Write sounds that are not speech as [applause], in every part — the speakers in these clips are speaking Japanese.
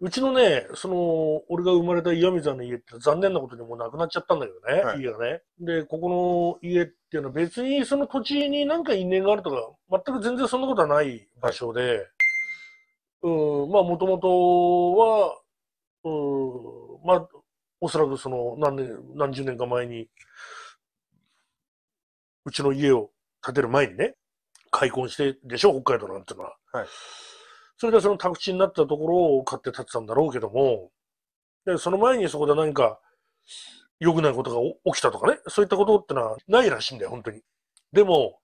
うちのね、その、俺が生まれた岩見沢の家って残念なことにもうなくなっちゃったんだけどね、はい、家がね。で、ここの家っていうのは別にその土地になんか因縁があるとか、全く全然そんなことはない場所で、はい、うん、まあもともとは、うん、まあ、おそらくその何年、何十年か前に、うちの家を建てる前にね、開墾してでしょ、北海道なんてのは。はいそれでその宅地になったところを買って建てたんだろうけども、で、その前にそこで何か良くないことが起きたとかね、そういったことってのはないらしいんだよ、本当に。でも、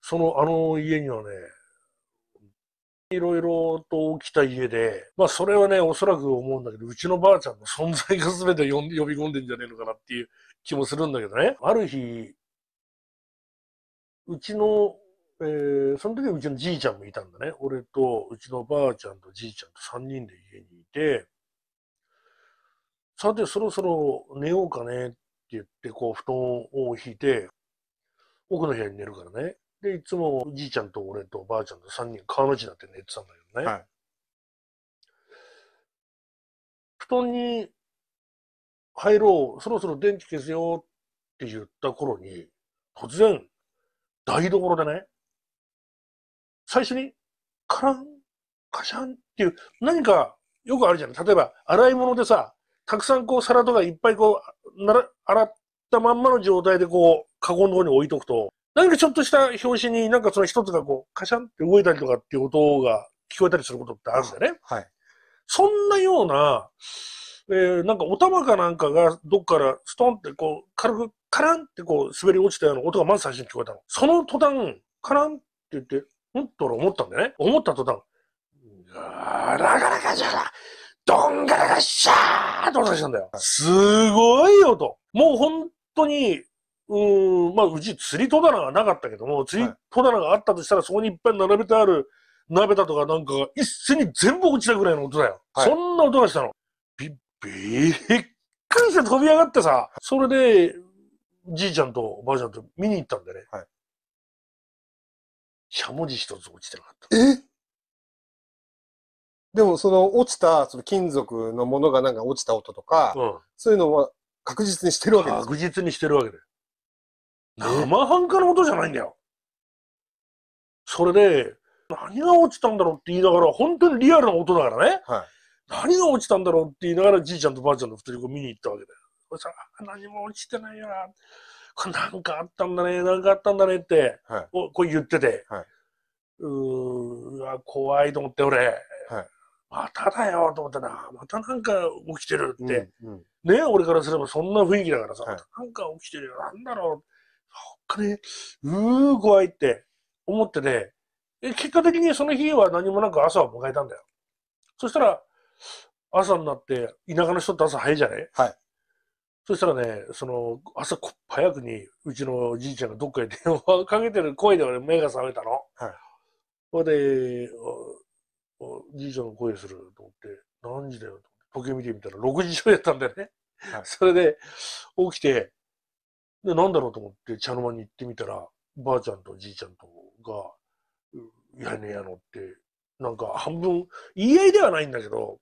その、あの家にはね、いろいろと起きた家で、まあそれはね、おそらく思うんだけど、うちのばあちゃんの存在が全て [laughs] 呼び込んでんじゃねえのかなっていう気もするんだけどね。ある日、うちのえー、その時うちのじいちゃんもいたんだね。俺と、うちのばあちゃんとじいちゃんと3人で家にいて、さて、そろそろ寝ようかねって言って、こう、布団を引いて、奥の部屋に寝るからね。で、いつもじいちゃんと俺とばあちゃんと3人、川の字になって寝てたんだけどね。はい、布団に入ろう、そろそろ電気消すよって言った頃に、突然、台所でね、最初にカラン、カシャンっていう、何かよくあるじゃない例えば、洗い物でさ、たくさんこう皿とかいっぱいこう、なら洗ったまんまの状態でこう、カゴの方に置いとくと、何かちょっとした拍子になんかその一つがこう、カシャンって動いたりとかっていう音が聞こえたりすることってあるんだよね。はい。そんなような、えー、なんかお玉かなんかがどっからストンってこう、軽くカランってこう滑り落ちたような音がまず最初に聞こえたの。その途端、カランって言って、っと思ったんだよね。思った途端、ガラガラガシャラどんがらがシャーって音したんだよ。すごい音。もう本当に、うん、まあ、うち釣り戸棚がなかったけども、釣り戸棚があったとしたら、そこにいっぱい並べてある鍋だとかなんかが一斉に全部落ちたぐらいの音だよ。はい、そんな音がしたの。び、びっくりして飛び上がってさ、それで、じいちゃんとおばあちゃんと見に行ったんだよね。はい、しゃもじ一つ落ちてなかった。えでもその落ちたその金属のものがなんか落ちた音とか、うん、そういうのは確実にしてるわけです確実にしてるわけで。生半可な音じゃないんだよ。それで、何が落ちたんだろうって言いながら、本当にリアルな音だからね。はい、何が落ちたんだろうって言いながら、じいちゃんとばあちゃんの二人を見に行ったわけだよ。そしたら、何も落ちてないよな。なんかあったんだね、なんかあったんだねって、はい、こう言ってて、はい、うわ、怖いと思って俺、はい、まただよと思ってな、またなんか起きてるって、うんうん、ね、俺からすればそんな雰囲気だからさ、はい、なんか起きてるよ、なんだろう、そっかね、うー、怖いって思ってね、結果的にその日は何もなく朝を迎えたんだよ。そしたら、朝になって、田舎の人って朝早いじゃねはい。そしたらね、その、朝早くに、うちのじいちゃんがどっかへ電話かけてる声で俺目が覚めたの。はい。ほいで、じいちゃんの声すると思って、何時だよと時計見てみたら6時ょ上やったんだよね。はい、それで、起きて、で、なんだろうと思って茶の間に行ってみたら、ばあちゃんとじいちゃんとが、やねやのって、なんか半分、言い合いではないんだけど、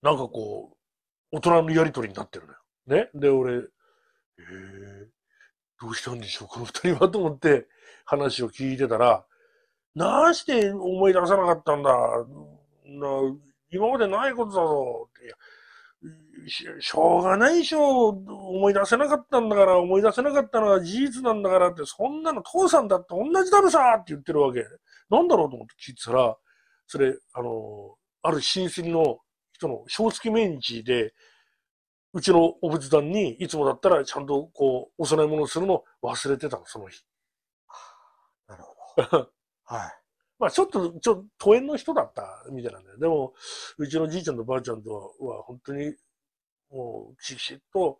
なんかこう、大人のやりとりになってるのよ。ね。で、俺、えー、どうしたんでしょう、この二人はと思って話を聞いてたら、なして思い出さなかったんだ。な今までないことだぞ。っししょうがないでしょ。思い出せなかったんだから、思い出せなかったのは事実なんだからって、そんなの父さんだって同じだろさって言ってるわけ。なんだろうと思って聞いてたら、それ、あの、ある親戚の人の正月命日で、うちのお仏壇に、いつもだったらちゃんとこう、お供え物するの忘れてたの、その日。なるほど。[laughs] はい。まあちょっと、ちょ、っと、都遠の人だったみたいなんだよ。でも、うちのじいちゃんとばあちゃんとは本当に、もう、きちっと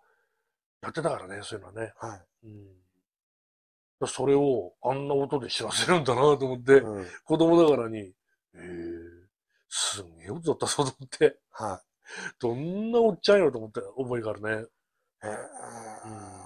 やってたからね、そういうのはね。はい。うん、それをあんな音で知らせるんだなと思って、うん、子供ながらに、えー、すんげえ音だったぞと思って。はい。どんなおっちゃんやろと思って、思いがあるね。えー、うん